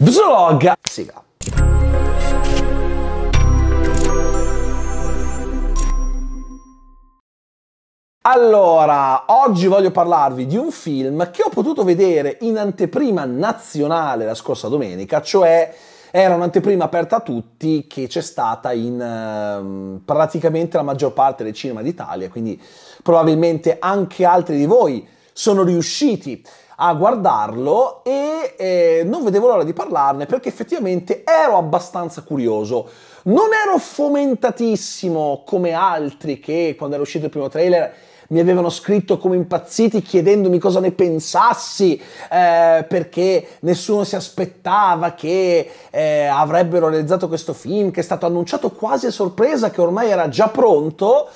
Vlog Sigla Allora, oggi voglio parlarvi di un film che ho potuto vedere in anteprima nazionale la scorsa domenica, cioè era un'anteprima aperta a tutti che c'è stata in eh, praticamente la maggior parte del cinema d'Italia, quindi probabilmente anche altri di voi sono riusciti a guardarlo e eh, non vedevo l'ora di parlarne perché effettivamente ero abbastanza curioso. Non ero fomentatissimo come altri che quando era uscito il primo trailer mi avevano scritto come impazziti chiedendomi cosa ne pensassi eh, perché nessuno si aspettava che eh, avrebbero realizzato questo film che è stato annunciato quasi a sorpresa che ormai era già pronto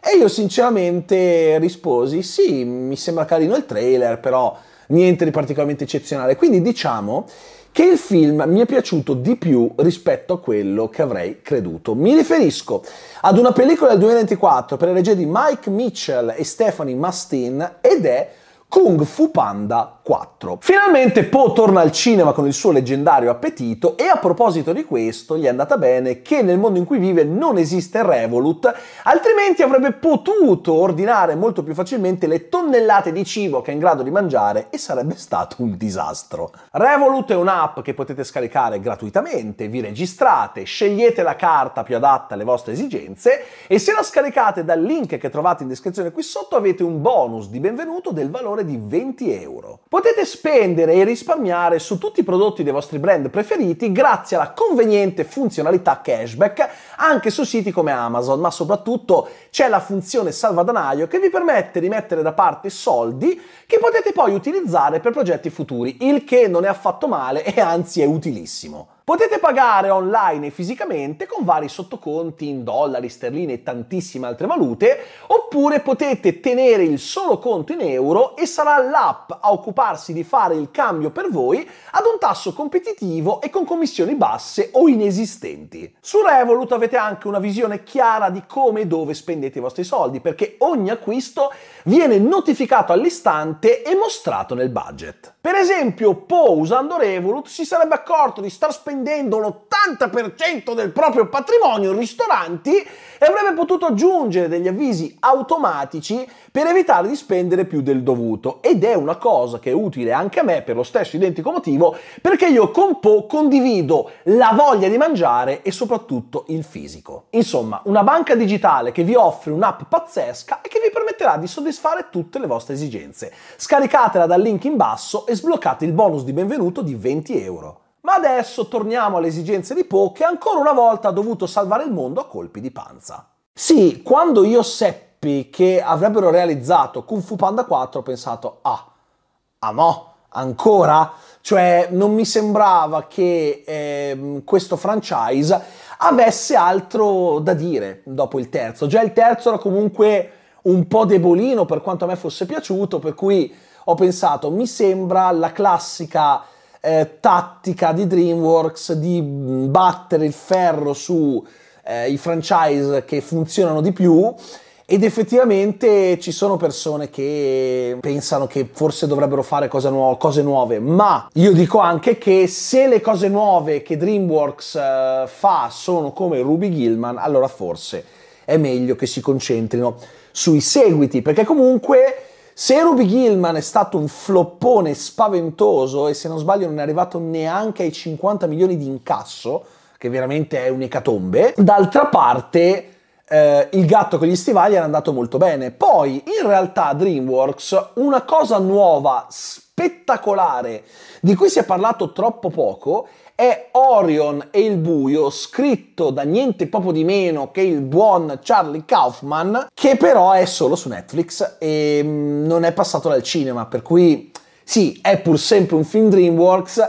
e io sinceramente risposi sì mi sembra carino il trailer però niente di particolarmente eccezionale. Quindi diciamo che il film mi è piaciuto di più rispetto a quello che avrei creduto. Mi riferisco ad una pellicola del 2024 per la regia di Mike Mitchell e Stephanie Mastin ed è Kung Fu Panda 4. Finalmente Po torna al cinema con il suo leggendario appetito e a proposito di questo gli è andata bene che nel mondo in cui vive non esiste Revolut, altrimenti avrebbe potuto ordinare molto più facilmente le tonnellate di cibo che è in grado di mangiare e sarebbe stato un disastro. Revolut è un'app che potete scaricare gratuitamente, vi registrate, scegliete la carta più adatta alle vostre esigenze e se la scaricate dal link che trovate in descrizione qui sotto avete un bonus di benvenuto del valore valore di 20 euro. Potete spendere e risparmiare su tutti i prodotti dei vostri brand preferiti grazie alla conveniente funzionalità cashback anche su siti come Amazon, ma soprattutto c'è la funzione salvadanaio che vi permette di mettere da parte soldi che potete poi utilizzare per progetti futuri, il che non è affatto male e anzi è utilissimo. Potete pagare online e fisicamente con vari sottoconti in dollari, sterline e tantissime altre valute, oppure potete tenere il solo conto in euro e sarà l'app a occuparsi di fare il cambio per voi ad un tasso competitivo e con commissioni basse o inesistenti. Su Revolut avete anche una visione chiara di come e dove spendete i vostri soldi, perché ogni acquisto viene notificato all'istante e mostrato nel budget. Per esempio, Poe usando Revolut si sarebbe accorto di star spendendo l'80% del proprio patrimonio in ristoranti e avrebbe potuto aggiungere degli avvisi automatici per evitare di spendere più del dovuto. Ed è una cosa che è utile anche a me per lo stesso identico motivo, perché io con Poe condivido la voglia di mangiare e soprattutto il fisico. Insomma, una banca digitale che vi offre un'app pazzesca e che vi permetterà di soddisfare soddisfare tutte le vostre esigenze. Scaricatela dal link in basso e sbloccate il bonus di benvenuto di 20 euro. Ma adesso torniamo alle esigenze di Po che ancora una volta ha dovuto salvare il mondo a colpi di panza. Sì, quando io seppi che avrebbero realizzato Kung Fu Panda 4 ho pensato, ah, ah no, ancora? Cioè non mi sembrava che eh, questo franchise avesse altro da dire dopo il terzo. Già il terzo era comunque un po' debolino per quanto a me fosse piaciuto, per cui ho pensato, mi sembra la classica eh, tattica di DreamWorks di mm, battere il ferro sui eh, franchise che funzionano di più ed effettivamente ci sono persone che pensano che forse dovrebbero fare cose, nuove, cose nuove ma io dico anche che se le cose nuove che DreamWorks eh, fa sono come Ruby Gilman, allora forse è meglio che si concentrino sui seguiti, perché comunque se Ruby Gilman è stato un floppone spaventoso e se non sbaglio non è arrivato neanche ai 50 milioni di incasso, che veramente è un'ecatombe, d'altra parte eh, il gatto con gli stivali era andato molto bene. Poi in realtà DreamWorks una cosa nuova, spettacolare, di cui si è parlato troppo poco, è Orion e il buio, scritto da niente poco di meno che il buon Charlie Kaufman, che però è solo su Netflix e mm, non è passato dal cinema, per cui sì, è pur sempre un film DreamWorks,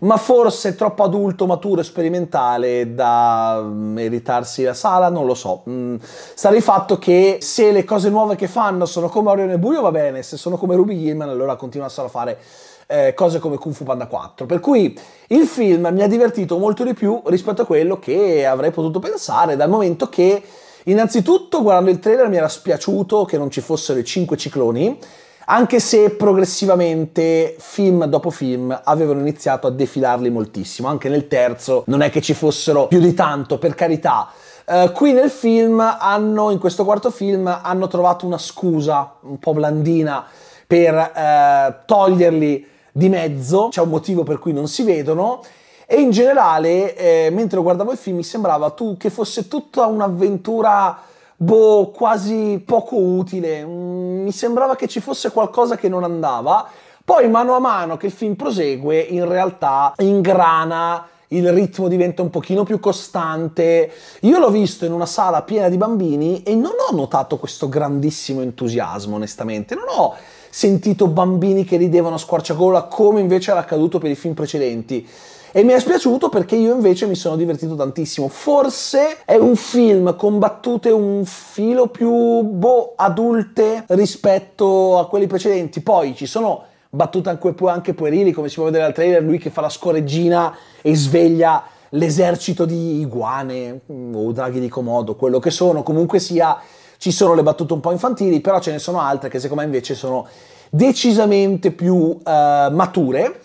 ma forse troppo adulto, maturo e sperimentale da mm, meritarsi la sala, non lo so. Mm, sta di fatto che se le cose nuove che fanno sono come Orion e buio va bene, se sono come Ruby Gilman allora continua continuassero a fare eh, cose come Kung Fu Panda 4. Per cui il film mi ha divertito molto di più rispetto a quello che avrei potuto pensare, dal momento che innanzitutto guardando il trailer mi era spiaciuto che non ci fossero i cinque cicloni, anche se progressivamente film dopo film avevano iniziato a defilarli moltissimo, anche nel terzo non è che ci fossero più di tanto, per carità. Uh, qui nel film hanno, in questo quarto film, hanno trovato una scusa un po' blandina per eh, toglierli di mezzo, c'è un motivo per cui non si vedono. E in generale, eh, mentre guardavo il film, mi sembrava tu, che fosse tutta un'avventura boh, quasi poco utile. Mm, mi sembrava che ci fosse qualcosa che non andava. Poi, mano a mano che il film prosegue, in realtà ingrana il ritmo diventa un pochino più costante. Io l'ho visto in una sala piena di bambini e non ho notato questo grandissimo entusiasmo, onestamente. Non ho sentito bambini che ridevano a squarciagola come invece era accaduto per i film precedenti. E mi è spiaciuto perché io invece mi sono divertito tantissimo. Forse è un film con battute un filo più boh, adulte rispetto a quelli precedenti. Poi ci sono battute anche, anche puerili, come si può vedere dal trailer, lui che fa la scoreggina e sveglia l'esercito di iguane mm, o draghi di comodo, quello che sono, comunque sia ci sono le battute un po' infantili, però ce ne sono altre che secondo me invece sono decisamente più uh, mature.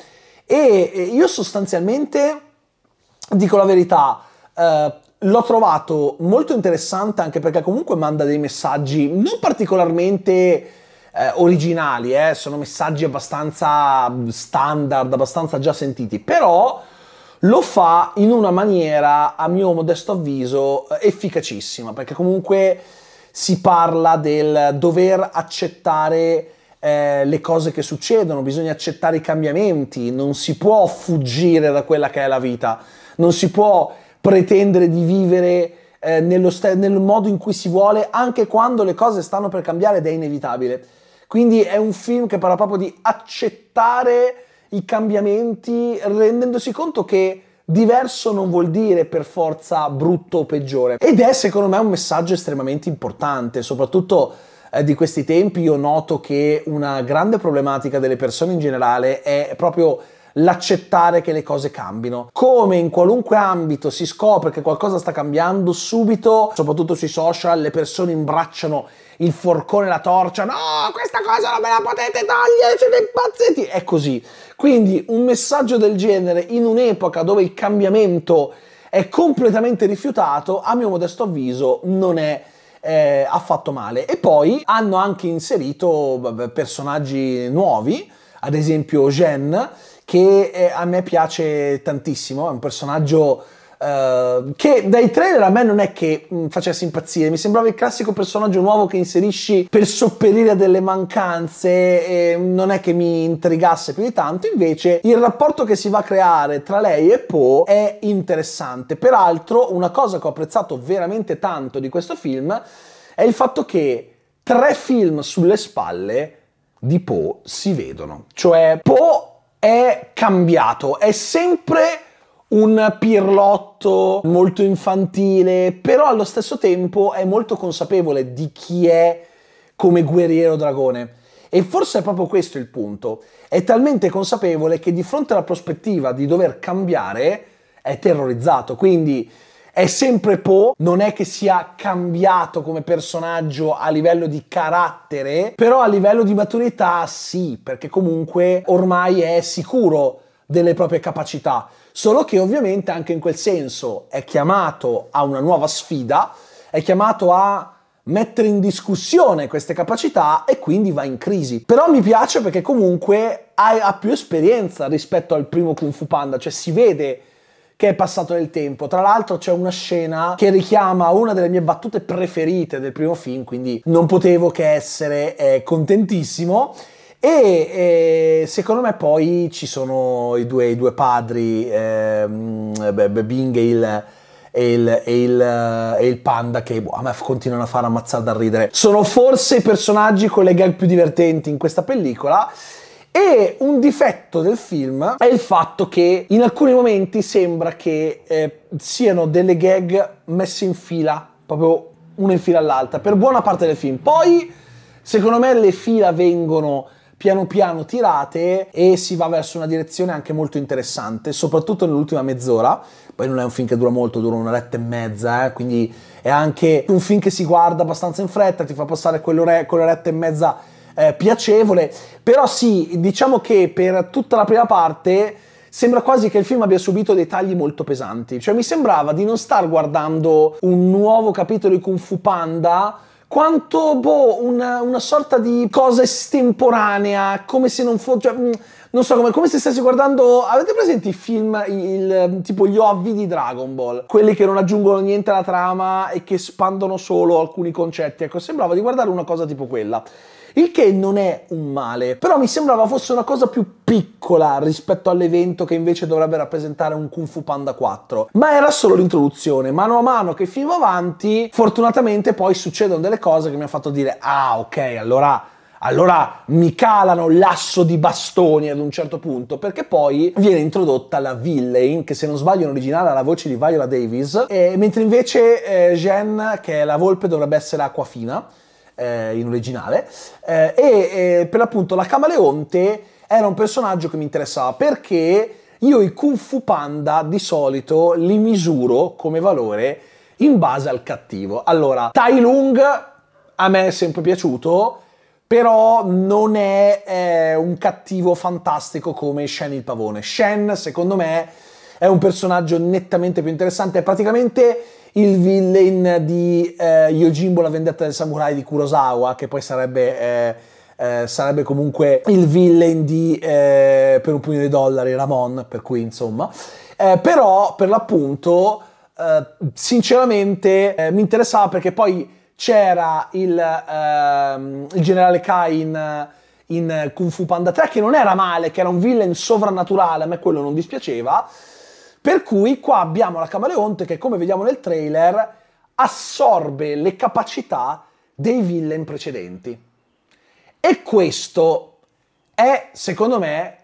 E io sostanzialmente, dico la verità, uh, l'ho trovato molto interessante anche perché comunque manda dei messaggi non particolarmente... Eh, originali, eh? sono messaggi abbastanza standard, abbastanza già sentiti, però lo fa in una maniera, a mio modesto avviso, efficacissima, perché comunque si parla del dover accettare eh, le cose che succedono, bisogna accettare i cambiamenti, non si può fuggire da quella che è la vita, non si può pretendere di vivere eh, st- nel modo in cui si vuole anche quando le cose stanno per cambiare ed è inevitabile. Quindi è un film che parla proprio di accettare i cambiamenti rendendosi conto che Diverso non vuol dire per forza brutto o peggiore. Ed è secondo me un messaggio estremamente importante, soprattutto eh, di questi tempi io noto che una grande problematica delle persone in generale è proprio l'accettare che le cose cambino. Come in qualunque ambito si scopre che qualcosa sta cambiando, subito, soprattutto sui social, le persone imbracciano il forcone e la torcia. No, questa cosa non me la potete togliere, siete impazziti! È così. Quindi un messaggio del genere in un'epoca dove il cambiamento è completamente rifiutato, a mio modesto avviso, non è eh, affatto male. E poi hanno anche inserito vabbè, personaggi nuovi, ad esempio Jen, che eh, a me piace tantissimo, è un personaggio Uh, che dai trailer a me non è che mh, mm, facesse impazzire, mi sembrava il classico personaggio nuovo che inserisci per sopperire a delle mancanze e non è che mi intrigasse più di tanto, invece il rapporto che si va a creare tra lei e Poe è interessante. Peraltro una cosa che ho apprezzato veramente tanto di questo film è il fatto che tre film sulle spalle di Poe si vedono, cioè Poe è cambiato, è sempre un pirlotto molto infantile, però allo stesso tempo è molto consapevole di chi è come guerriero dragone. E forse è proprio questo il punto. È talmente consapevole che di fronte alla prospettiva di dover cambiare è terrorizzato, quindi è sempre Po, non è che sia cambiato come personaggio a livello di carattere, però a livello di maturità sì, perché comunque ormai è sicuro delle proprie capacità solo che ovviamente anche in quel senso è chiamato a una nuova sfida, è chiamato a mettere in discussione queste capacità e quindi va in crisi. Però mi piace perché comunque ha, più esperienza rispetto al primo Kung Fu Panda, cioè si vede che è passato del tempo. Tra l'altro c'è una scena che richiama una delle mie battute preferite del primo film, quindi non potevo che essere eh, contentissimo. E, e, eh, secondo me poi ci sono i due, i due padri, eh, Bing e il, e, il, e, il, eh, e il, panda che boh, a me continuano a far ammazzare da ridere. Sono forse i personaggi con le gag più divertenti in questa pellicola. E un difetto del film è il fatto che in alcuni momenti sembra che eh, siano delle gag messe in fila, proprio una in fila all'altra, per buona parte del film. Poi, secondo me, le fila vengono piano piano tirate e si va verso una direzione anche molto interessante, soprattutto nell'ultima mezz'ora. Poi non è un film che dura molto, dura un'oretta e mezza, eh, quindi è anche un film che si guarda abbastanza in fretta, ti fa passare quell'oretta e mezza eh, piacevole. Però sì, diciamo che per tutta la prima parte sembra quasi che il film abbia subito dei tagli molto pesanti. Cioè mi sembrava di non star guardando un nuovo capitolo di Kung Fu Panda quanto boh, una, una, sorta di cosa estemporanea, come se non fosse. Cioè, mm, non so, come, come se stessi guardando. Avete presente i film, il, tipo gli ovvi di Dragon Ball? Quelli che non aggiungono niente alla trama e che espandono solo alcuni concetti. Ecco, sembrava di guardare una cosa tipo quella il che non è un male, però mi sembrava fosse una cosa più piccola rispetto all'evento che invece dovrebbe rappresentare un Kung Fu Panda 4, ma era solo l'introduzione, mano a mano che finivo avanti, fortunatamente poi succedono delle cose che mi hanno fatto dire "Ah, ok, allora allora mi calano l'asso di bastoni ad un certo punto, perché poi viene introdotta la villain, che se non sbaglio in originale ha la voce di Viola Davis, mentre invece eh, Jen, che è la volpe, dovrebbe essere acquafina eh, in originale, eh, e eh, per l'appunto la Camaleonte era un personaggio che mi interessava perché io i Kung Fu Panda di solito li misuro come valore in base al cattivo. Allora, Tai Lung a me è sempre piaciuto, però non è eh, un cattivo fantastico come Shen il pavone. Shen, secondo me, è un personaggio nettamente più interessante, è praticamente il villain di eh, Yojimbo la vendetta del samurai di Kurosawa, che poi sarebbe, eh, eh, sarebbe comunque il villain di eh, Per un pugno di dollari Ramon, per cui insomma. Eh, però per l'appunto, eh, sinceramente mi interessava perché poi c'era il, ehm, il generale Kain in Kung Fu Panda 3 che non era male, che era un villain sovrannaturale, a me quello non dispiaceva. Per cui qua abbiamo la camaleonte che, come vediamo nel trailer, assorbe le capacità dei villain precedenti. E questo è, secondo me,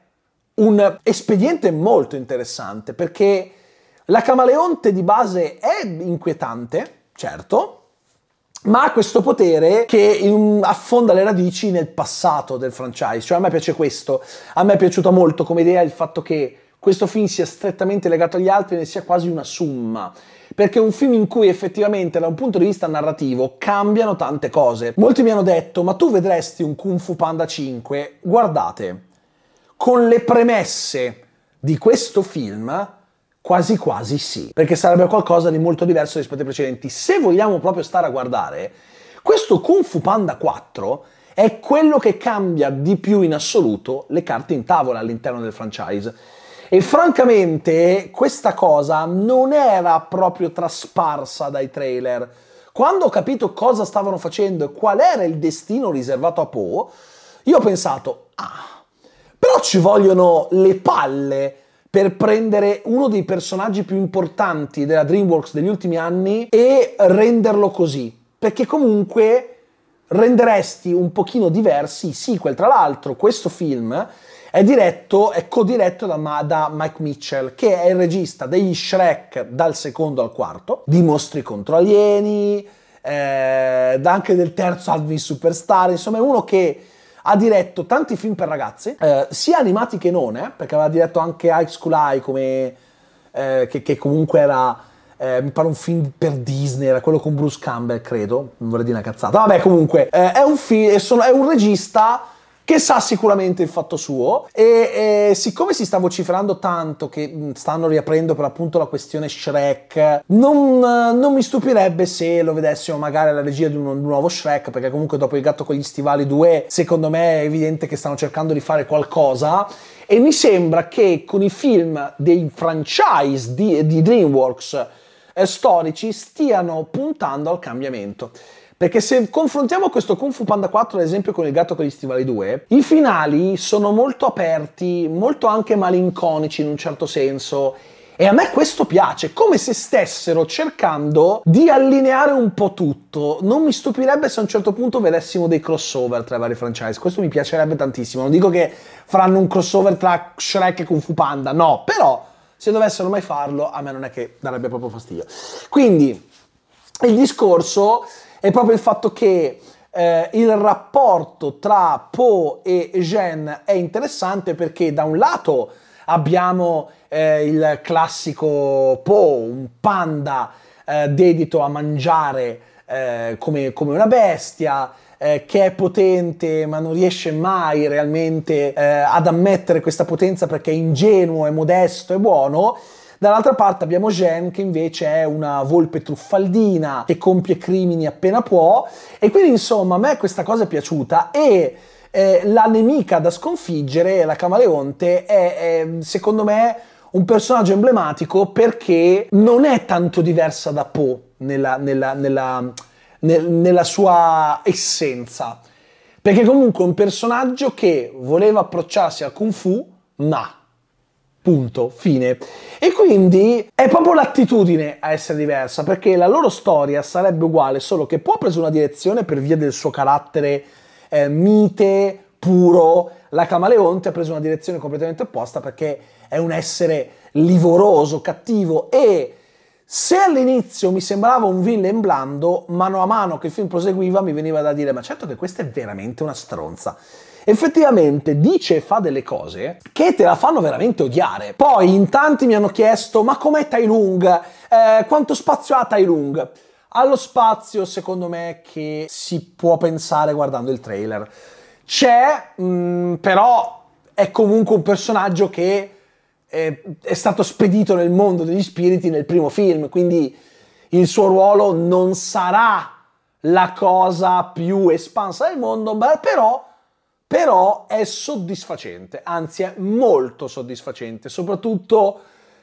un espediente molto interessante, perché la camaleonte di base è inquietante, certo, ma ha questo potere che affonda le radici nel passato del franchise. Cioè a me piace questo, a me è piaciuta molto come idea il fatto che questo film sia strettamente legato agli altri e ne sia quasi una summa. Perché è un film in cui effettivamente da un punto di vista narrativo cambiano tante cose. Molti mi hanno detto, ma tu vedresti un Kung Fu Panda 5? Guardate, con le premesse di questo film, quasi quasi sì. Perché sarebbe qualcosa di molto diverso rispetto ai precedenti. Se vogliamo proprio stare a guardare, questo Kung Fu Panda 4 è quello che cambia di più in assoluto le carte in tavola all'interno del franchise e francamente questa cosa non era proprio trasparsa dai trailer. Quando ho capito cosa stavano facendo e qual era il destino riservato a Poe, io ho pensato, ah, però ci vogliono le palle per prendere uno dei personaggi più importanti della DreamWorks degli ultimi anni e renderlo così. Perché comunque renderesti un pochino diversi i sequel. Tra l'altro questo film è diretto, è co-diretto da, da Mike Mitchell, che è il regista degli Shrek dal secondo al quarto, di Mostri contro Alieni, eh, anche del terzo Alvin Superstar, insomma è uno che ha diretto tanti film per ragazzi, eh, sia animati che non, eh, perché aveva diretto anche High School High, come, eh, che, che, comunque era, eh, mi pare un film per Disney, era quello con Bruce Campbell, credo, non vorrei dire una cazzata, vabbè comunque, eh, è un, fi- è, è un regista che sa sicuramente il fatto suo e, e siccome si sta vociferando tanto che stanno riaprendo per appunto la questione Shrek, non, non mi stupirebbe se lo vedessimo magari alla regia di un, un nuovo Shrek, perché comunque dopo il gatto con gli stivali 2, secondo me è evidente che stanno cercando di fare qualcosa e mi sembra che con i film dei franchise di, di DreamWorks eh, storici stiano puntando al cambiamento. Perché se confrontiamo questo Kung Fu Panda 4 ad esempio con il gatto con gli stivali 2, i finali sono molto aperti, molto anche malinconici in un certo senso. E a me questo piace, come se stessero cercando di allineare un po' tutto. Non mi stupirebbe se a un certo punto vedessimo dei crossover tra i vari franchise, questo mi piacerebbe tantissimo. Non dico che faranno un crossover tra Shrek e Kung Fu Panda, no, però se dovessero mai farlo a me non è che darebbe proprio fastidio. Quindi il discorso è proprio il fatto che eh, il rapporto tra Po e Jean è interessante perché da un lato abbiamo eh, il classico Po, un panda eh, dedito a mangiare eh, come, come una bestia, eh, che è potente ma non riesce mai realmente eh, ad ammettere questa potenza perché è ingenuo, è modesto, è buono Dall'altra parte abbiamo Jen che invece è una volpe truffaldina che compie crimini appena può e quindi insomma a me questa cosa è piaciuta e eh, la nemica da sconfiggere, la camaleonte, è, è secondo me un personaggio emblematico perché non è tanto diversa da Po nella, nella, nella, nel, nella sua essenza. Perché comunque è un personaggio che voleva approcciarsi al kung fu, ma Punto, fine. E quindi è proprio l'attitudine a essere diversa, perché la loro storia sarebbe uguale, solo che può ha preso una direzione per via del suo carattere eh, mite, puro. La Camaleonte ha preso una direzione completamente opposta perché è un essere livoroso, cattivo e se all'inizio mi sembrava un villain blando, mano a mano che il film proseguiva mi veniva da dire ma certo che questa è veramente una stronza effettivamente dice e fa delle cose che te la fanno veramente odiare. Poi in tanti mi hanno chiesto: ma com'è Tai Lung? Eh, quanto spazio ha Tai Lung? Allo spazio, secondo me, che si può pensare guardando il trailer. C'è, mh, mm, però è comunque un personaggio che è, è stato spedito nel mondo degli spiriti nel primo film, quindi il suo ruolo non sarà la cosa più espansa del mondo, però, però è soddisfacente, anzi è molto soddisfacente, soprattutto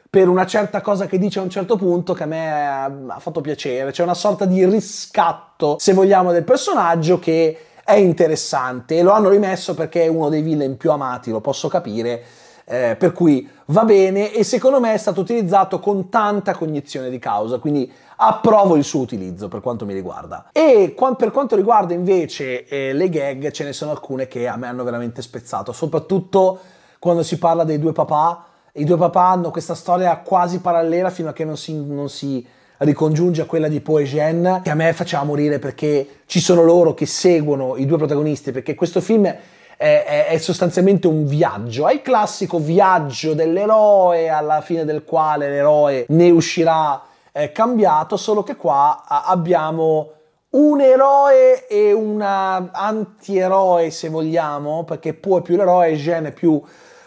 per una certa cosa che dice a un certo punto che a me ha fatto piacere, c'è una sorta di riscatto, se vogliamo, del personaggio che è interessante e lo hanno rimesso perché è uno dei villain più amati, lo posso capire, eh, per cui va bene e secondo me è stato utilizzato con tanta cognizione di causa, quindi approvo il suo utilizzo per quanto mi riguarda. E qua, per quanto riguarda invece eh, le gag, ce ne sono alcune che a me hanno veramente spezzato, soprattutto quando si parla dei due papà. I due papà hanno questa storia quasi parallela fino a che non si, non si ricongiunge a quella di Poe Jeanne, che a me faceva morire perché ci sono loro che seguono i due protagonisti, perché questo film è è, è sostanzialmente un viaggio, è il classico viaggio dell'eroe alla fine del quale l'eroe ne uscirà eh, cambiato, solo che qua abbiamo un eroe e un antieroe se vogliamo, perché Poe è più l'eroe e Jean è più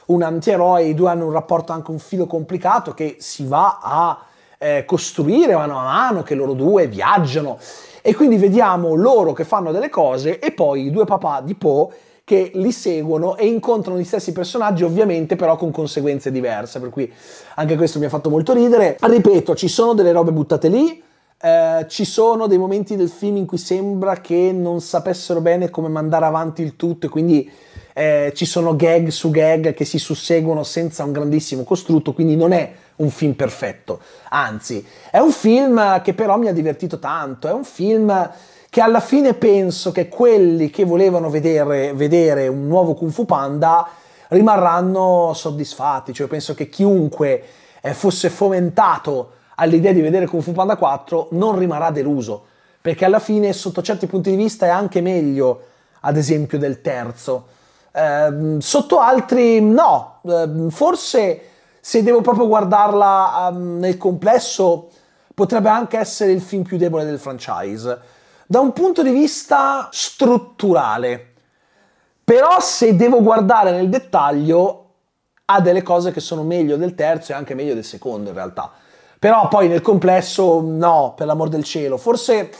un antieroe, i due hanno un rapporto anche un filo complicato che si va a eh, costruire mano a mano, che loro due viaggiano e quindi vediamo loro che fanno delle cose e poi i due papà di Poe che li seguono e incontrano gli stessi personaggi, ovviamente però con conseguenze diverse, per cui anche questo mi ha fatto molto ridere. Ripeto, ci sono delle robe buttate lì, eh, ci sono dei momenti del film in cui sembra che non sapessero bene come mandare avanti il tutto e quindi eh, ci sono gag su gag che si susseguono senza un grandissimo costrutto, quindi non è un film perfetto, anzi è un film che però mi ha divertito tanto, è un film che alla fine penso che quelli che volevano vedere, vedere un nuovo Kung Fu Panda rimarranno soddisfatti, cioè penso che chiunque eh, fosse fomentato all'idea di vedere Kung Fu Panda 4 non rimarrà deluso, perché alla fine sotto certi punti di vista è anche meglio, ad esempio, del terzo. Eh, sotto altri no, eh, forse se devo proprio guardarla eh, nel complesso potrebbe anche essere il film più debole del franchise da un punto di vista strutturale. Però se devo guardare nel dettaglio ha delle cose che sono meglio del terzo e anche meglio del secondo in realtà. Però poi nel complesso no, per l'amor del cielo. Forse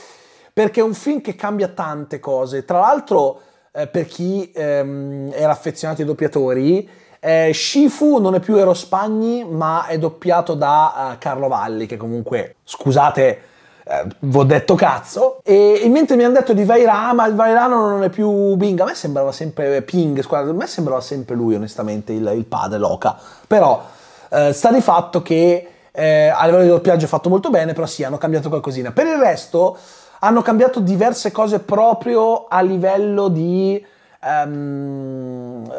perché è un film che cambia tante cose. Tra l'altro eh, per chi ehm, era affezionato ai doppiatori, eh, Shifu non è più Ero Spagni ma è doppiato da eh, Carlo Valli che comunque, scusate eh, vi ho detto cazzo. E, e mentre mi hanno detto di Vairà, ma il Vairano non è più Bing. A me sembrava sempre Ping, scusate, a me sembrava sempre lui, onestamente, il, il padre Loca. Però eh, sta di fatto che eh, a livello di doppiaggio è fatto molto bene, però sì, hanno cambiato qualcosina. Per il resto hanno cambiato diverse cose proprio a livello di... Um,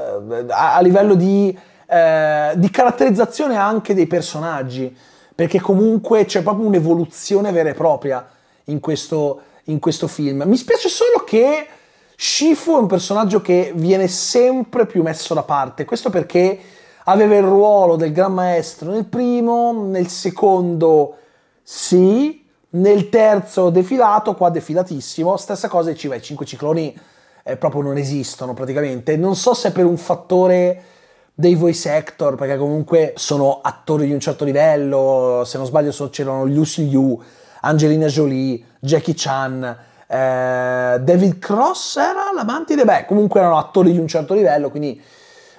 a, a livello di, eh, di caratterizzazione anche dei personaggi perché comunque c'è proprio un'evoluzione vera e propria in questo, in questo film. Mi spiace solo che Shifu è un personaggio che viene sempre più messo da parte, questo perché aveva il ruolo del Gran Maestro nel primo, nel secondo sì, nel terzo defilato, qua defilatissimo, stessa cosa e ci vai, cinque cicloni eh, proprio non esistono praticamente. Non so se è per un fattore dei voice actor, perché comunque sono attori di un certo livello, se non sbaglio c'erano Lucy Liu, Angelina Jolie, Jackie Chan, eh, David Cross era l'amante, mantide, beh comunque erano attori di un certo livello, quindi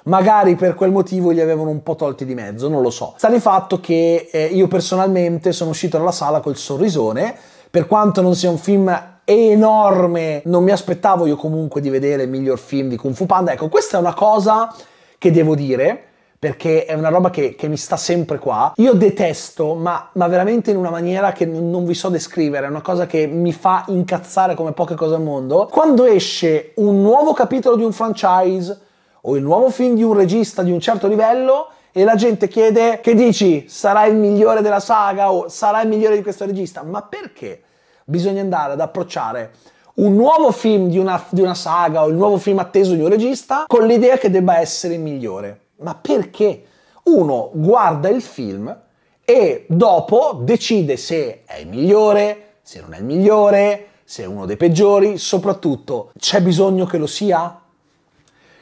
magari per quel motivo li avevano un po' tolti di mezzo, non lo so. Sta di fatto che eh, io personalmente sono uscito dalla sala col sorrisone, per quanto non sia un film enorme, non mi aspettavo io comunque di vedere il miglior film di Kung Fu Panda, ecco questa è una cosa che devo dire, perché è una roba che, che mi sta sempre qua. Io detesto, ma, ma veramente in una maniera che non, non vi so descrivere, è una cosa che mi fa incazzare come poche cose al mondo. Quando esce un nuovo capitolo di un franchise o il nuovo film di un regista di un certo livello, e la gente chiede che dici sarà il migliore della saga o sarà il migliore di questo regista ma perché bisogna andare ad approcciare un nuovo film di una, di una saga o il nuovo film atteso di un regista con l'idea che debba essere migliore. Ma perché? Uno guarda il film e dopo decide se è il migliore, se non è il migliore, se è uno dei peggiori, soprattutto c'è bisogno che lo sia?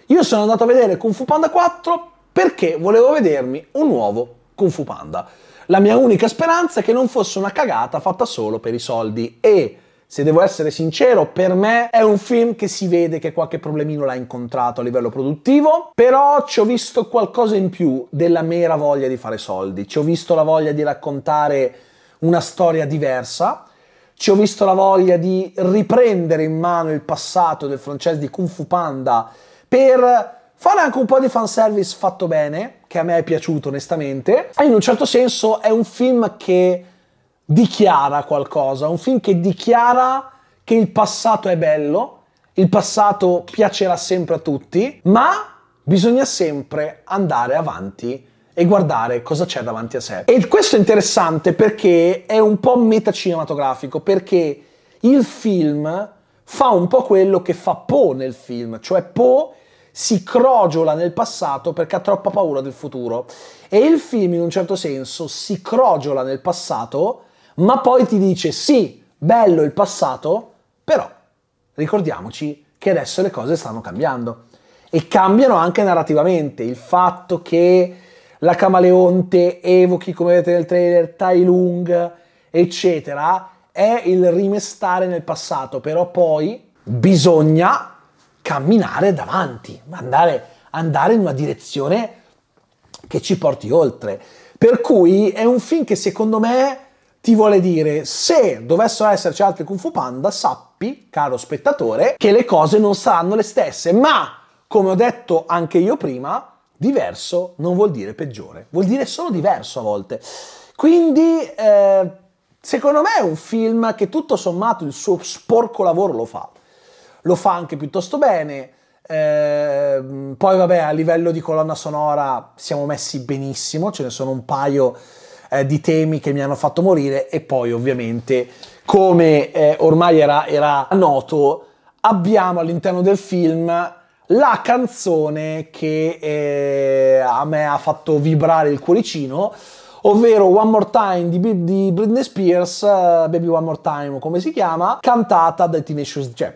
Io sono andato a vedere Kung Fu Panda 4 perché volevo vedermi un nuovo Kung Fu Panda. La mia unica speranza è che non fosse una cagata fatta solo per i soldi e se devo essere sincero, per me è un film che si vede che qualche problemino l'ha incontrato a livello produttivo, però ci ho visto qualcosa in più della mera voglia di fare soldi, ci ho visto la voglia di raccontare una storia diversa, ci ho visto la voglia di riprendere in mano il passato del francese di Kung Fu Panda per fare anche un po' di fanservice fatto bene, che a me è piaciuto onestamente, e in un certo senso è un film che dichiara qualcosa, un film che dichiara che il passato è bello, il passato piacerà sempre a tutti, ma bisogna sempre andare avanti e guardare cosa c'è davanti a sé. E questo è interessante perché è un po' metacinematografico, perché il film fa un po' quello che fa Poe nel film, cioè Poe si crogiola nel passato perché ha troppa paura del futuro e il film in un certo senso si crogiola nel passato ma poi ti dice sì, bello il passato, però ricordiamoci che adesso le cose stanno cambiando e cambiano anche narrativamente. Il fatto che la Camaleonte evochi, come vedete nel trailer, Tai Lung, eccetera, è il rimestare nel passato, però poi bisogna camminare davanti, andare, andare in una direzione che ci porti oltre. Per cui è un film che secondo me ti vuole dire se dovessero esserci altri Kung Fu Panda, sappi, caro spettatore, che le cose non saranno le stesse, ma come ho detto anche io prima, diverso non vuol dire peggiore, vuol dire solo diverso a volte. Quindi eh, secondo me è un film che tutto sommato il suo sporco lavoro lo fa. Lo fa anche piuttosto bene. Eh, poi vabbè, a livello di colonna sonora siamo messi benissimo, ce ne sono un paio eh, di temi che mi hanno fatto morire e poi ovviamente come eh, ormai era, era noto abbiamo all'interno del film la canzone che eh, a me ha fatto vibrare il cuoricino, ovvero One More Time di, di Britney Spears, eh, Baby One More Time come si chiama, cantata dai Tenacious D, cioè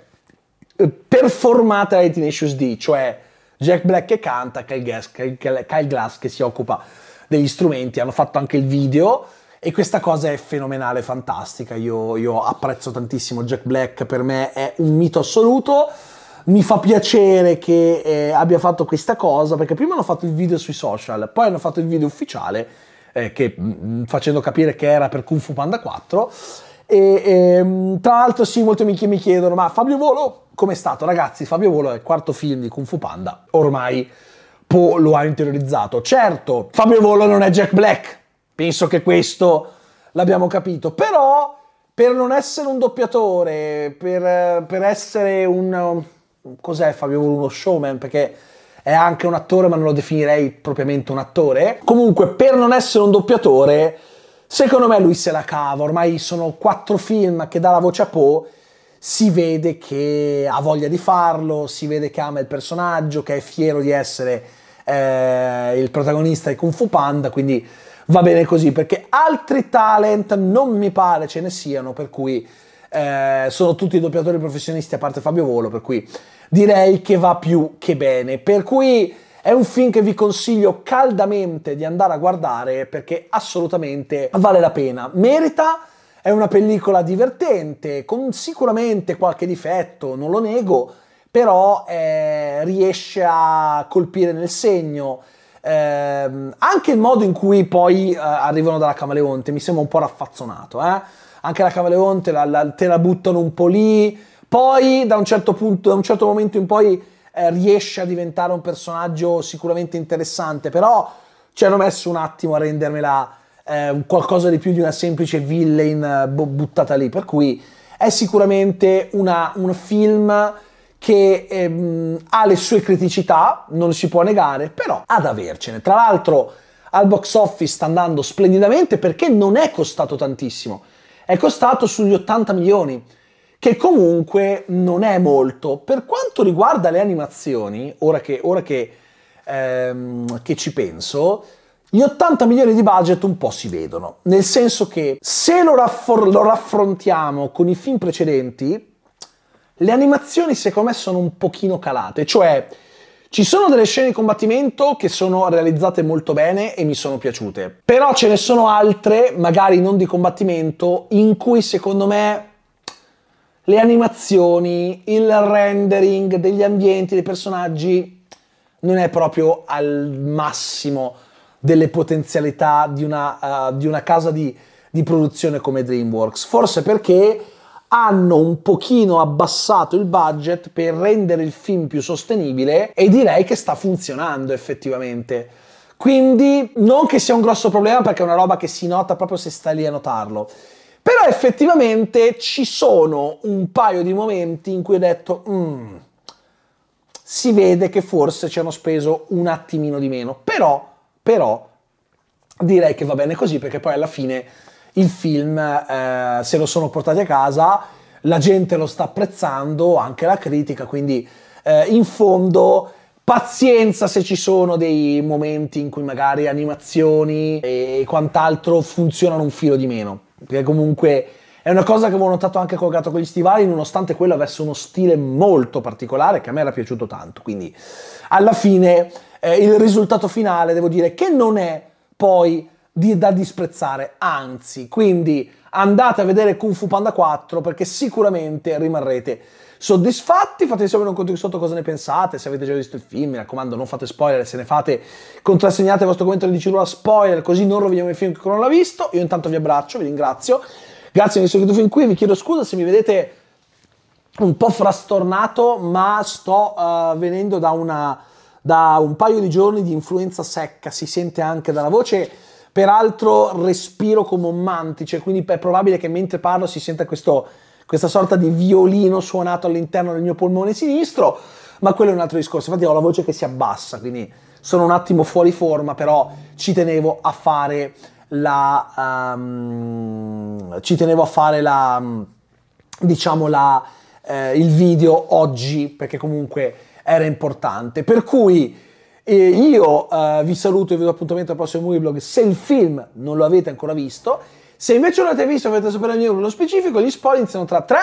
performata dai Tenacious D, cioè Jack Black che canta, Kyle Glass, Kyle Glass che si occupa degli strumenti, hanno fatto anche il video e questa cosa è fenomenale, fantastica, io, io apprezzo tantissimo Jack Black, per me è un mito assoluto mi fa piacere che eh, abbia fatto questa cosa perché prima hanno fatto il video sui social, poi hanno fatto il video ufficiale eh, che, mh, mm, mm, facendo capire che era per Kung Fu Panda 4. E, e ehm, tra l'altro, sì, molti amici mi chiedono: ma Fabio Volo com'è stato? Ragazzi, Fabio Volo è il quarto film di Kung Fu Panda ormai Po lo ha interiorizzato. Certo, Fabio Volo non è Jack Black, penso che questo l'abbiamo capito, però per non essere un doppiatore, per, per essere un... Um, cos'è Fabio Volo? Uno showman, perché è anche un attore, ma non lo definirei propriamente un attore. Comunque, per non essere un doppiatore, secondo me lui se la cava. Ormai sono quattro film che dà la voce a Po. Si vede che ha voglia di farlo, si vede che ama il personaggio, che è fiero di essere eh, il protagonista è Kung Fu Panda, quindi va bene così, perché altri talent non mi pare ce ne siano, per cui eh, sono tutti doppiatori professionisti a parte Fabio Volo, per cui direi che va più che bene. Per cui è un film che vi consiglio caldamente di andare a guardare perché assolutamente vale la pena. Merita, è una pellicola divertente, con sicuramente qualche difetto, non lo nego però eh, riesce a colpire nel segno. Eh, anche il modo in cui poi eh, arrivano dalla Camaleonte mi sembra un po' raffazzonato. Eh. Anche la Camaleonte la, la, te la buttano un po' lì, poi da un certo punto, da un certo momento in poi eh, riesce a diventare un personaggio sicuramente interessante, però ci hanno messo un attimo a rendermela eh, qualcosa di più di una semplice villain buttata lì. Per cui è sicuramente una, un film che ehm, ha le sue criticità, non si può negare, però ad avercene. Tra l'altro al box office sta andando splendidamente perché non è costato tantissimo, è costato sugli 80 milioni, che comunque non è molto. Per quanto riguarda le animazioni, ora che, ora che, ehm, che ci penso, gli 80 milioni di budget un po' si vedono, nel senso che se lo, raffrontiamo con i film precedenti, le animazioni secondo me sono un pochino calate, cioè ci sono delle scene di combattimento che sono realizzate molto bene e mi sono piaciute, però ce ne sono altre, magari non di combattimento, in cui secondo me le animazioni, il rendering degli ambienti, dei personaggi non è proprio al massimo delle potenzialità di una, uh, di una casa di, di produzione come DreamWorks, forse perché hanno un pochino abbassato il budget per rendere il film più sostenibile e direi che sta funzionando effettivamente. Quindi non che sia un grosso problema perché è una roba che si nota proprio se stai lì a notarlo. Però effettivamente ci sono un paio di momenti in cui ho detto mm, si vede che forse ci hanno speso un attimino di meno. Però, però direi che va bene così perché poi alla fine il film eh, se lo sono portati a casa, la gente lo sta apprezzando, anche la critica, quindi eh, in fondo pazienza se ci sono dei momenti in cui magari animazioni e quant'altro funzionano un filo di meno, perché comunque è una cosa che avevo notato anche col gatto con gli stivali, nonostante quello avesse uno stile molto particolare che a me era piaciuto tanto. Quindi alla fine eh, il risultato finale devo dire che non è poi di, da disprezzare, anzi, quindi andate a vedere Kung Fu Panda 4 perché sicuramente rimarrete soddisfatti. Fatemi sapere in un commento sotto cosa ne pensate, se avete già visto il film, mi raccomando non fate spoiler, se ne fate contrassegnate il vostro commento di 10 spoiler così non roviniamo il film che non l'ha visto. Io intanto vi abbraccio, vi ringrazio. Grazie di essere venuto fin qui, vi chiedo scusa se mi vedete un po' frastornato, ma sto uh, venendo da, una, da un paio di giorni di influenza secca, si sente anche dalla voce Peraltro respiro come un mantice, quindi è probabile che mentre parlo si senta questo, questa sorta di violino suonato all'interno del mio polmone sinistro, ma quello è un altro discorso. Infatti ho la voce che si abbassa, quindi sono un attimo fuori forma, però ci tenevo a fare la... Um, ci tenevo a fare la... diciamo la... Eh, il video oggi perché comunque era importante. Per cui e io uh, vi saluto e vi do appuntamento al prossimo movie blog. Se il film non lo avete ancora visto, se invece non l'avete visto e volete sapere il mio nello specifico, gli spoiler iniziano tra 3,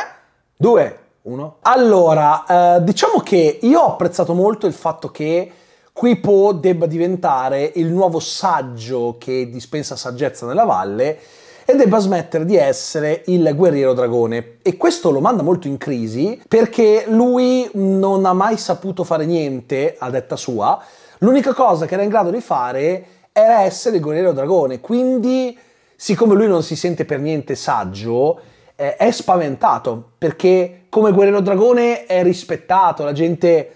2, 1. Allora, uh, diciamo che io ho apprezzato molto il fatto che Qui Po debba diventare il nuovo saggio che dispensa saggezza nella valle e debba smettere di essere il guerriero dragone. E questo lo manda molto in crisi perché lui non ha mai saputo fare niente, a detta sua, L'unica cosa che era in grado di fare era essere il guerriero dragone, quindi siccome lui non si sente per niente saggio, eh, è spaventato perché come guerriero dragone è rispettato, la gente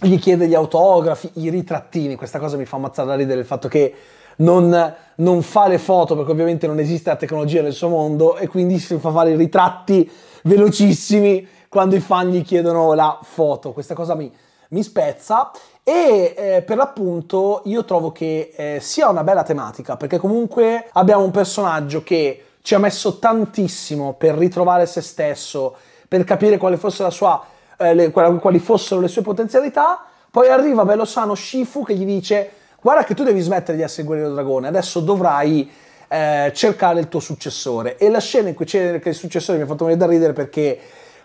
gli chiede gli autografi, i ritrattini, questa cosa mi fa ammazzare da ridere il fatto che non, non, fa le foto perché ovviamente non esiste la tecnologia nel suo mondo e quindi si fa fare i ritratti velocissimi quando i fan gli chiedono la foto, questa cosa mi, mi spezza e eh, per l'appunto io trovo che eh, sia una bella tematica perché comunque abbiamo un personaggio che ci ha messo tantissimo per ritrovare se stesso, per capire quale fosse la sua, eh, le, quali fossero le sue potenzialità, poi arriva bello sano Shifu che gli dice guarda che tu devi smettere di essere il guerriero dragone, adesso dovrai eh, cercare il tuo successore e la scena in cui cerca il successore mi ha fatto venire da ridere perché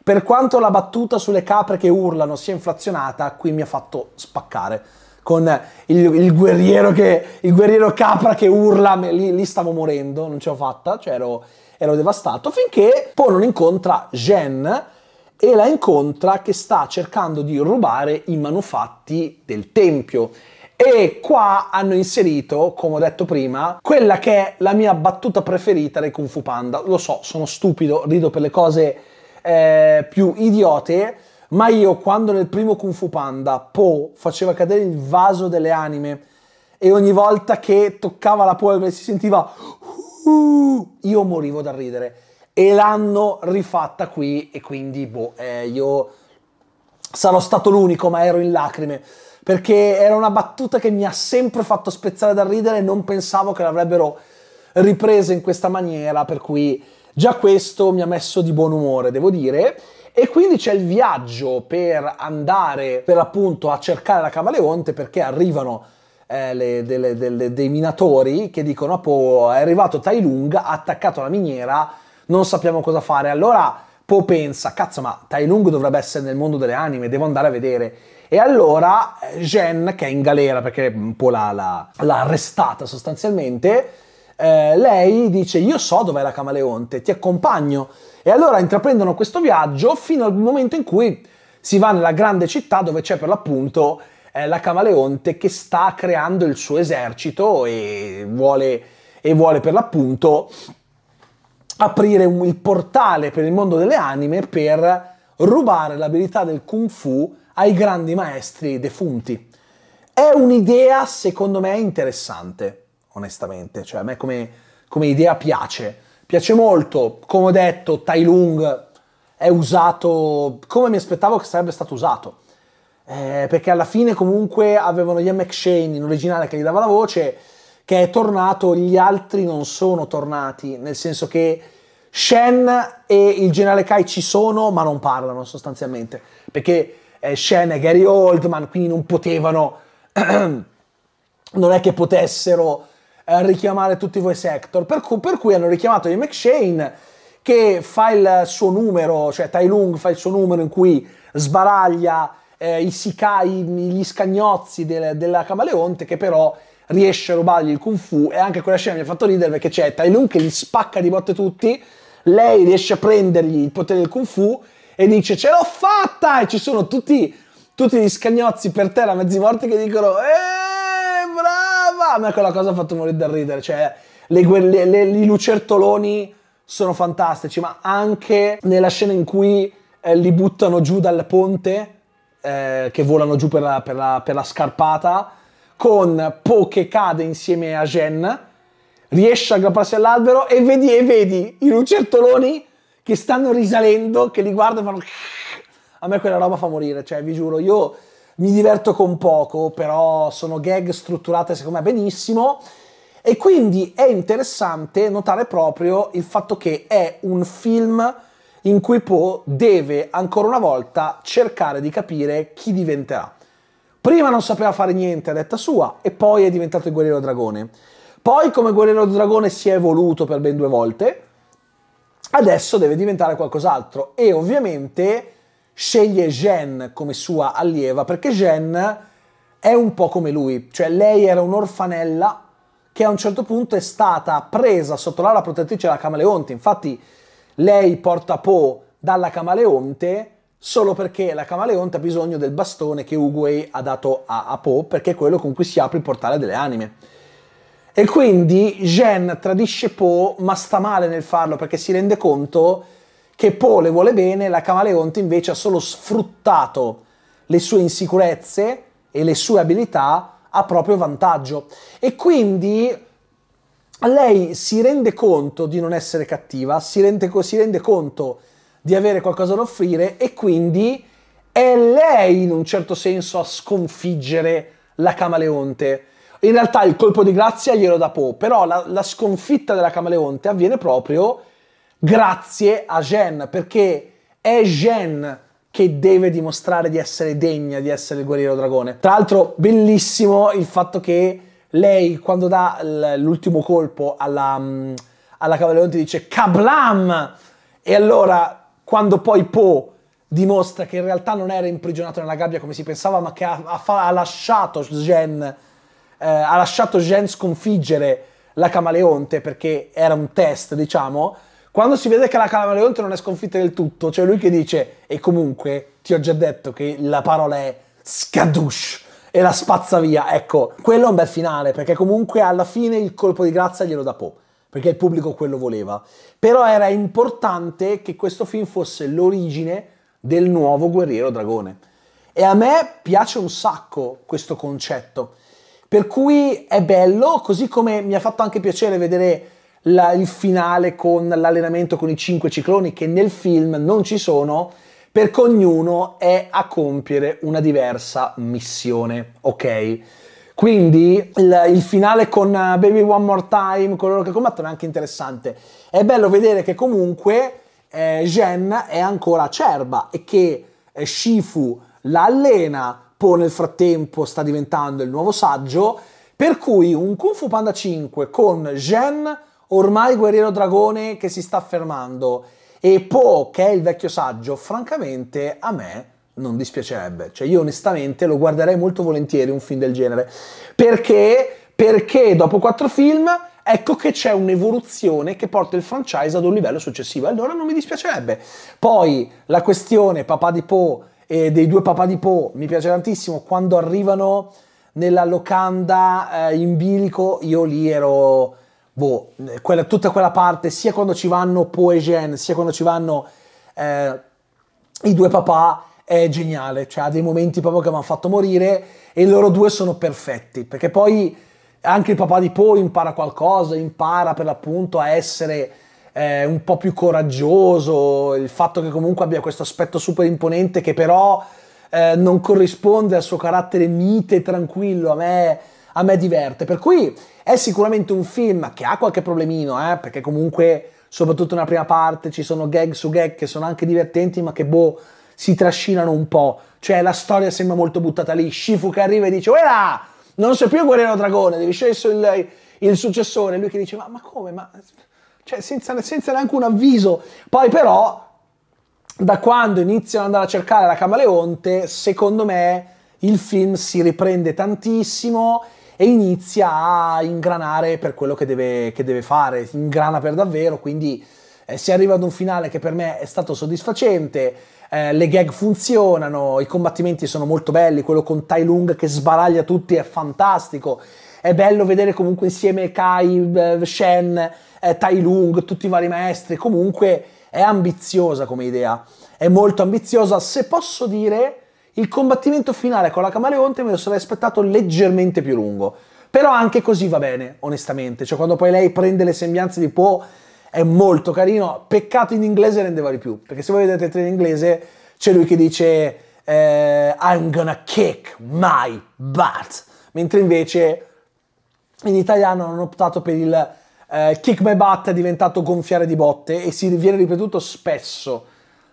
per quanto la battuta sulle capre che urlano sia inflazionata, qui mi ha fatto spaccare. Con il, il guerriero, che, il guerriero capra che urla, lì, lì stavo morendo, non ce l'ho fatta, cioè ero, ero devastato, finché poi non incontra Jen e la incontra che sta cercando di rubare i manufatti del tempio. E qua hanno inserito, come ho detto prima, quella che è la mia battuta preferita dei Kung Fu Panda. Lo so, sono stupido, rido per le cose eh, più idiote, ma io quando nel primo Kung Fu Panda Po faceva cadere il vaso delle anime e ogni volta che toccava la polvere si sentiva uh, io morivo da ridere e l'hanno rifatta qui e quindi boh, eh, io sarò stato l'unico ma ero in lacrime perché era una battuta che mi ha sempre fatto spezzare da ridere e non pensavo che l'avrebbero ripresa in questa maniera per cui Già questo mi ha messo di buon umore, devo dire. E quindi c'è il viaggio per andare per appunto a cercare la camaleonte perché arrivano eh, le, delle, delle, dei minatori che dicono: Apo è arrivato Tai Lung, ha attaccato la miniera, non sappiamo cosa fare. Allora Po pensa: Cazzo, ma Tai Lung dovrebbe essere nel mondo delle anime, devo andare a vedere. E allora Jen, eh, che è in galera perché un po' l'ha, l'ha, l'ha arrestata sostanzialmente eh, lei dice io so dov'è la camaleonte, ti accompagno. E allora intraprendono questo viaggio fino al momento in cui si va nella grande città dove c'è per l'appunto eh, la camaleonte che sta creando il suo esercito e vuole, e vuole per l'appunto aprire un, il portale per il mondo delle anime per rubare l'abilità del kung fu ai grandi maestri defunti. È un'idea secondo me interessante onestamente. Cioè, a me come, come idea piace. Piace molto, come ho detto, Tai Lung è usato come mi aspettavo che sarebbe stato usato. Eh, perché alla fine comunque avevano Ian McShane in originale che gli dava la voce, che è tornato, gli altri non sono tornati, nel senso che Shen e il generale Kai ci sono ma non parlano sostanzialmente, perché eh, Shen e Gary Oldman quindi non potevano, non è che potessero eh, richiamare tutti voi sector, per cui, per cui hanno richiamato di McShane che fa il suo numero, cioè Tai Lung fa il suo numero in cui sbaraglia eh, i sikai, gli scagnozzi del, della Camaleonte che però riesce a rubargli il kung fu e anche quella scena mi ha fatto ridere perché c'è Tai Lung che gli spacca di botte tutti, lei riesce a prendergli il potere del kung fu e dice ce l'ho fatta e ci sono tutti, tutti gli scagnozzi per terra mezzi morti che dicono eeeh a me quella cosa ha fatto morire da ridere, cioè le, le, le, i lucertoloni sono fantastici, ma anche nella scena in cui eh, li buttano giù dal ponte, eh, che volano giù per la, per, la, per la, scarpata, con Po che cade insieme a Jen, riesce a aggrapparsi all'albero e vedi, e vedi i lucertoloni che stanno risalendo, che li guardano e fanno... A me quella roba fa morire, cioè vi giuro, io mi diverto con poco, però sono gag strutturate secondo me benissimo. E quindi è interessante notare proprio il fatto che è un film in cui Poe deve ancora una volta cercare di capire chi diventerà. Prima non sapeva fare niente a detta sua e poi è diventato il guerriero dragone. Poi come guerriero dragone si è evoluto per ben due volte, adesso deve diventare qualcos'altro e ovviamente sceglie Jeanne come sua allieva perché Jeanne è un po' come lui, cioè lei era un'orfanella che a un certo punto è stata presa sotto l'ala protettrice della camaleonte, infatti lei porta Po dalla camaleonte solo perché la camaleonte ha bisogno del bastone che Uguay ha dato a, a Po perché è quello con cui si apre il portale delle anime. E quindi Jeanne tradisce Po ma sta male nel farlo perché si rende conto che Po le vuole bene, la Camaleonte invece ha solo sfruttato le sue insicurezze e le sue abilità a proprio vantaggio. E quindi lei si rende conto di non essere cattiva, si rende, si rende conto di avere qualcosa da offrire e quindi è lei in un certo senso a sconfiggere la Camaleonte. In realtà il colpo di grazia glielo dà Po, però la, la sconfitta della Camaleonte avviene proprio grazie a Jen, perché è Jen che deve dimostrare di essere degna di essere il guerriero dragone. Tra l'altro bellissimo il fatto che lei quando dà l'ultimo colpo alla, mm, alla Cavalleronte dice Kablam! E allora quando poi Po dimostra che in realtà non era imprigionato nella gabbia come si pensava, ma che ha, ha, ha lasciato Jen eh, ha lasciato Jen sconfiggere la Camaleonte perché era un test, diciamo quando si vede che la Calamaleonte non è sconfitta del tutto, c'è cioè lui che dice, e comunque ti ho già detto che la parola è scadush e la spazza via, ecco, quello è un bel finale, perché comunque alla fine il colpo di grazia glielo dà Po perché il pubblico quello voleva. Però era importante che questo film fosse l'origine del nuovo guerriero dragone. E a me piace un sacco questo concetto. Per cui è bello, così come mi ha fatto anche piacere vedere la, il finale con l'allenamento con i cinque cicloni che nel film non ci sono, perché ognuno è a compiere una diversa missione, ok? Quindi il, il, finale con eh, Baby One More Time, con loro che combattono, è anche interessante. È bello vedere che comunque eh, Jen è ancora acerba e che eh, Shifu la allena, poi nel frattempo sta diventando il nuovo saggio, per cui un Kung Fu Panda 5 con Jen ormai guerriero dragone che si sta fermando e Po che è il vecchio saggio, francamente a me non dispiacerebbe, cioè io onestamente lo guarderei molto volentieri un film del genere, perché perché dopo quattro film ecco che c'è un'evoluzione che porta il franchise ad un livello successivo. Allora non mi dispiacerebbe. Poi la questione papà di Po e dei due papà di Po mi piace tantissimo quando arrivano nella locanda eh, in bilico, io lì ero boh, quella, tutta quella parte, sia quando ci vanno Poe e Jen, sia quando ci vanno eh, i due papà, è geniale, cioè ha dei momenti proprio che mi hanno fatto morire e loro due sono perfetti, perché poi anche il papà di Poe impara qualcosa, impara per l'appunto a essere eh, un po' più coraggioso, il fatto che comunque abbia questo aspetto super imponente che però eh, non corrisponde al suo carattere mite e tranquillo, a me a me diverte. Per cui è sicuramente un film che ha qualche problemino, eh, perché comunque, soprattutto nella prima parte, ci sono gag su gag che sono anche divertenti, ma che boh, si trascinano un po'. Cioè la storia sembra molto buttata lì. Shifu che arriva e dice, Ora Non sei più guerriero dragone, devi scegliere il, il successore. Lui che dice, ma, ma come? Ma... Cioè, senza, senza neanche un avviso. Poi però da quando iniziano ad andare a cercare la camaleonte, secondo me il film si riprende tantissimo e inizia a ingranare per quello che deve, che deve fare, ingrana per davvero, quindi eh, si arriva ad un finale che per me è stato soddisfacente, eh, le gag funzionano, i combattimenti sono molto belli, quello con Tai Lung che sbaraglia tutti è fantastico, è bello vedere comunque insieme Kai, eh, Shen, eh, Tai Lung, tutti i vari maestri, comunque è ambiziosa come idea, è molto ambiziosa, se posso dire il combattimento finale con la camaleonte me lo sarei aspettato leggermente più lungo. Però anche così va bene, onestamente. Cioè, quando poi lei prende le sembianze di Po è molto carino. Peccato in inglese rendeva di più. Perché se voi vedete il trailer in inglese, c'è lui che dice eh, I'm gonna kick my butt. Mentre invece in italiano hanno optato per il eh, kick my butt è diventato gonfiare di botte e si viene ripetuto spesso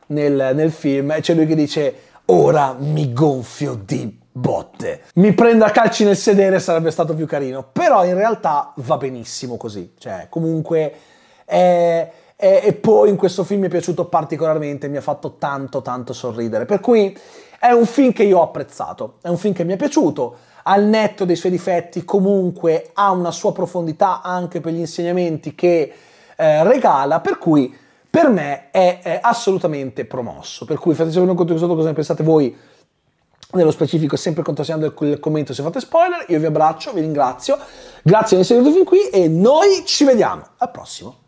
nel, nel film. E c'è lui che dice ora mi gonfio di botte. Mi prendo a calci nel sedere sarebbe stato più carino, però in realtà va benissimo così, cioè comunque è... E poi in questo film mi è piaciuto particolarmente, mi ha fatto tanto tanto sorridere. Per cui è un film che io ho apprezzato, è un film che mi è piaciuto, al netto dei suoi difetti comunque ha una sua profondità anche per gli insegnamenti che eh, regala, per cui per me è, è assolutamente promosso. Per cui fate sapere un conto sotto cosa ne pensate voi nello specifico, sempre contassiando il commento se fate spoiler. Io vi abbraccio, vi ringrazio. Grazie di essere venuti fin qui e noi ci vediamo al prossimo